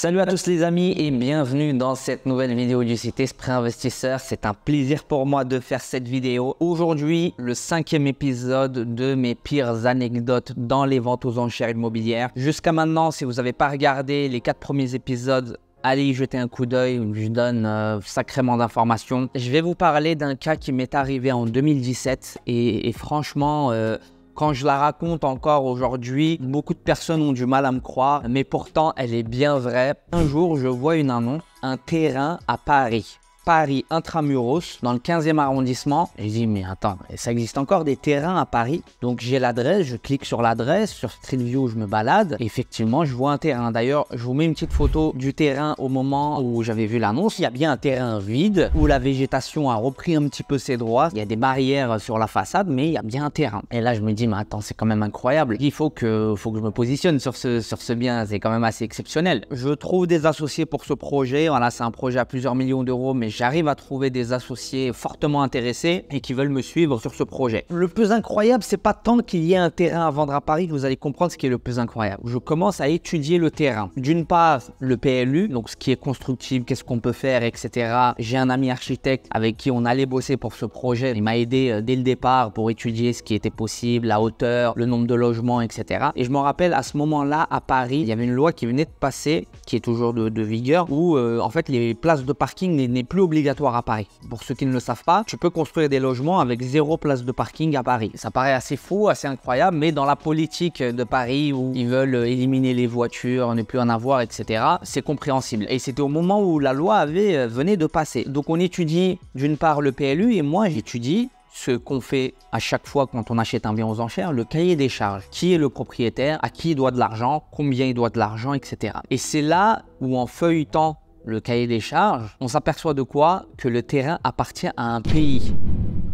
Salut à tous les amis et bienvenue dans cette nouvelle vidéo du Cité Esprit Investisseur. C'est un plaisir pour moi de faire cette vidéo. Aujourd'hui, le cinquième épisode de mes pires anecdotes dans les ventes aux enchères immobilières. Jusqu'à maintenant, si vous n'avez pas regardé les quatre premiers épisodes, allez y jeter un coup d'œil, je donne euh, sacrément d'informations. Je vais vous parler d'un cas qui m'est arrivé en 2017 et, franchement, euh, quand je la raconte encore aujourd'hui, beaucoup de personnes ont du mal à me croire, mais pourtant elle est bien vraie. Un jour, je vois une annonce, un terrain à Paris. Paris intramuros, dans le 15e arrondissement. J'ai dit, mais attends, ça existe encore des terrains à Paris Donc j'ai l'adresse, je clique sur l'adresse, sur Street View, je me balade. effectivement, je vois un terrain. D'ailleurs, je vous mets une petite photo du terrain au moment où j'avais vu l'annonce. Il y a bien un terrain vide où la végétation a repris un petit peu ses droits. Il y a des barrières sur la façade, mais il y a bien un terrain. Et là, je me dis, mais attends, c'est quand même incroyable. Il faut que, faut que je me positionne sur ce, sur ce bien. C'est quand même assez exceptionnel. Je trouve des associés pour ce projet. Voilà, c'est un projet à plusieurs millions d'euros, mais j'arrive à trouver des associés fortement intéressés et qui veulent me suivre sur ce projet. Le plus incroyable, c'est pas tant qu'il y ait un terrain à vendre à Paris, que vous allez comprendre ce qui est le plus incroyable. Je commence à étudier le terrain. D'une part, le PLU, donc ce qui est constructif, qu'est-ce qu'on peut faire, etc. J'ai un ami architecte avec qui on allait bosser pour ce projet. Il m'a aidé euh, dès le départ pour étudier ce qui était possible, la hauteur, le nombre de logements, etc. Et je me rappelle à ce moment-là, à Paris, il y avait une loi qui venait de passer, qui est toujours de, vigueur, où euh, en fait les places de parking n'est plus obligatoire à Paris. Pour ceux qui ne le savent pas, tu peux construire des logements avec zéro place de parking à Paris. Ça paraît assez fou, assez incroyable, mais dans la politique de Paris où ils veulent euh, éliminer les voitures, ne plus en avoir, etc., c'est compréhensible. Et c'était au moment où la loi avait, euh, venait de passer. Donc on étudie d'une part le PLU et moi j'étudie ce qu'on fait à chaque fois quand on achète un bien aux enchères, le cahier des charges. Qui est le propriétaire, à qui il doit de l'argent, combien il doit de l'argent, etc. Et c'est là où en feuilletant le cahier des charges, on s'aperçoit de quoi Que le terrain appartient à un pays.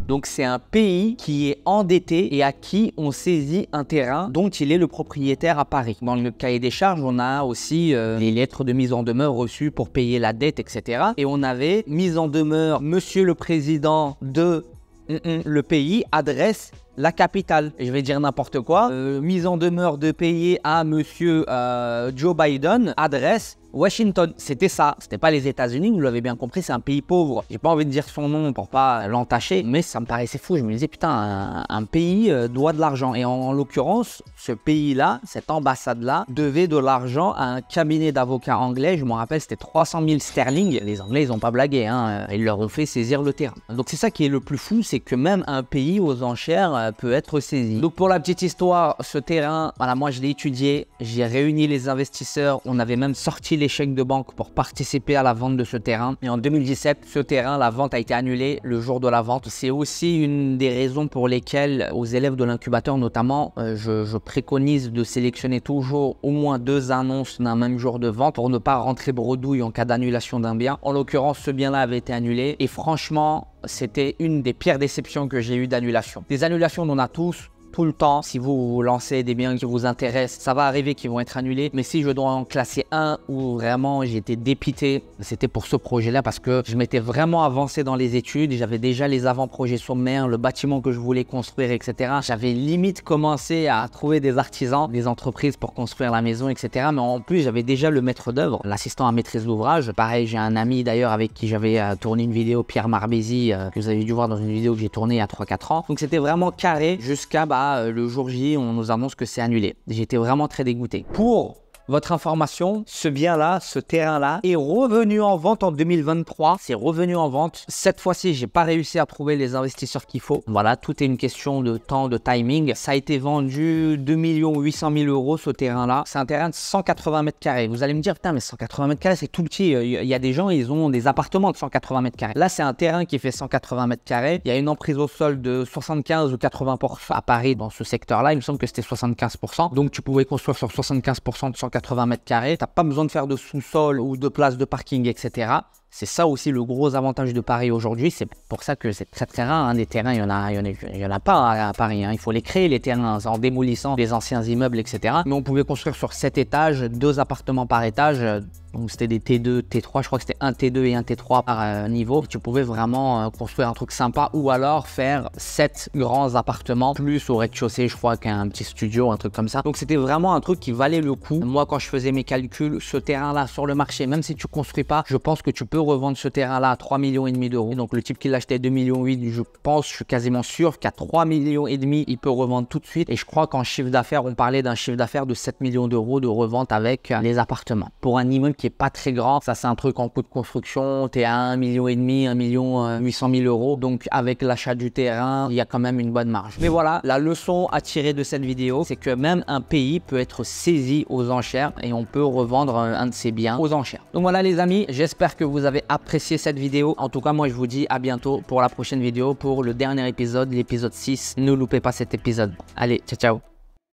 Donc c'est un pays qui est endetté et à qui on saisit un terrain dont il est le propriétaire à Paris. Dans le cahier des charges, on a aussi euh, les lettres de mise en demeure reçues pour payer la dette, etc. Et on avait mise en demeure, monsieur le président de hum, hum, le pays adresse la capitale. Je vais dire n'importe quoi. Euh, mise en demeure de payer à monsieur euh, Joe Biden adresse Washington, c'était ça, c'était pas les États-Unis, vous l'avez bien compris, c'est un pays pauvre. J'ai pas envie de dire son nom pour pas l'entacher, mais ça me paraissait fou. Je me disais, putain, un, pays euh, doit de l'argent. Et en, l'occurrence, ce pays-là, cette ambassade-là, devait de l'argent à un cabinet d'avocats anglais. Je me rappelle, c'était 300 000 sterling. Les Anglais, ils ont pas blagué, hein. ils leur ont fait saisir le terrain. Donc c'est ça qui est le plus fou, c'est que même un pays aux enchères euh, peut être saisi. Donc pour la petite histoire, ce terrain, voilà, moi je l'ai étudié, j'ai réuni les investisseurs, on avait même sorti les de banque pour participer à la vente de ce terrain. Et en 2017, ce terrain, la vente a été annulée le jour de la vente. C'est aussi une des raisons pour lesquelles aux élèves de l'incubateur notamment, euh, je, préconise de sélectionner toujours au moins deux annonces d'un même jour de vente pour ne pas rentrer bredouille en cas d'annulation d'un bien. En l'occurrence, ce bien-là avait été annulé et franchement, c'était une des pires déceptions que j'ai eues d'annulation. Des annulations, on en a tous tout le temps. Si vous, lancez des biens qui vous intéressent, ça va arriver qu'ils vont être annulés. Mais si je dois en classer un où vraiment j'ai été dépité, c'était pour ce projet-là parce que je m'étais vraiment avancé dans les études. J'avais déjà les avant-projets sommaires, le bâtiment que je voulais construire, etc. J'avais limite commencé à trouver des artisans, des entreprises pour construire la maison, etc. Mais en plus, j'avais déjà le maître d'œuvre, l'assistant à maîtrise d'ouvrage. Pareil, j'ai un ami d'ailleurs avec qui j'avais euh, tourné une vidéo, Pierre Marbézi, euh, que vous avez dû voir dans une vidéo que j'ai tournée il y a 3-4 ans. Donc c'était vraiment carré jusqu'à bah, euh, le jour J, on nous annonce que c'est annulé. J'étais vraiment très dégoûté. Pour votre information, ce bien-là, ce terrain-là, est revenu en vente en 2023. C'est revenu en vente. Cette fois-ci, j'ai pas réussi à trouver les investisseurs qu'il faut. Voilà, tout est une question de temps, de timing. Ça a été vendu 2 800 000 euros ce terrain-là. C'est un terrain de 180 mètres carrés. Vous allez me dire, putain, mais 180 mètres carrés, c'est tout petit. Il euh, y a des gens, ils ont des appartements de 180 mètres carrés. Là, c'est un terrain qui fait 180 mètres carrés. Il y a une emprise au sol de 75 ou 80 à Paris dans ce secteur-là. Il me semble que c'était 75 Donc, tu pouvais construire sur 75 de 180 80 mètres carrés. T'as pas besoin de faire de sous-sol ou de place de parking, etc. C'est ça aussi le gros avantage de Paris aujourd'hui. C'est pour ça que c'est très très rare. Hein, des terrains, il n'y en, a, y en, a, il y en a pas à, Paris. Hein. Il faut les créer, les terrains, hein, en démolissant des anciens immeubles, etc. Mais on pouvait construire sur 7 étages, deux appartements par étage. Euh, donc c'était des T2, T3, je crois que c'était un T2 et un T3 par euh, niveau. tu pouvais vraiment euh, construire un truc sympa ou alors faire 7 grands appartements, plus au rez-de-chaussée, je crois qu'un petit studio, un truc comme ça. Donc c'était vraiment un truc qui valait le coup. Moi, quand je faisais mes calculs, ce terrain-là sur le marché, même si tu construis pas, je pense que tu peux revendre ce terrain-là à 3 millions et demi d'euros. Donc le type qui l'achetait 2 millions 8, je pense, je suis quasiment sûr qu'à 3 millions et demi, il peut revendre tout de suite. Et je crois qu'en chiffre d'affaires, on parlait d'un chiffre d'affaires de 7 millions d'euros de revente avec euh, les appartements. Pour un immeuble qui pas très grand. Ça, c'est un truc en coût de construction. Tu es à 1,5 million, 1 million 800 euh, mille euros. Donc, avec l'achat du terrain, il y a quand même une bonne marge. Mais voilà, la leçon à tirer de cette vidéo, c'est que même un pays peut être saisi aux enchères et on peut revendre euh, un de ses biens aux enchères. Donc voilà les amis, j'espère que vous avez apprécié cette vidéo. En tout cas, moi, je vous dis à bientôt pour la prochaine vidéo, pour le dernier épisode, l'épisode 6. Ne loupez pas cet épisode. Allez, ciao, ciao.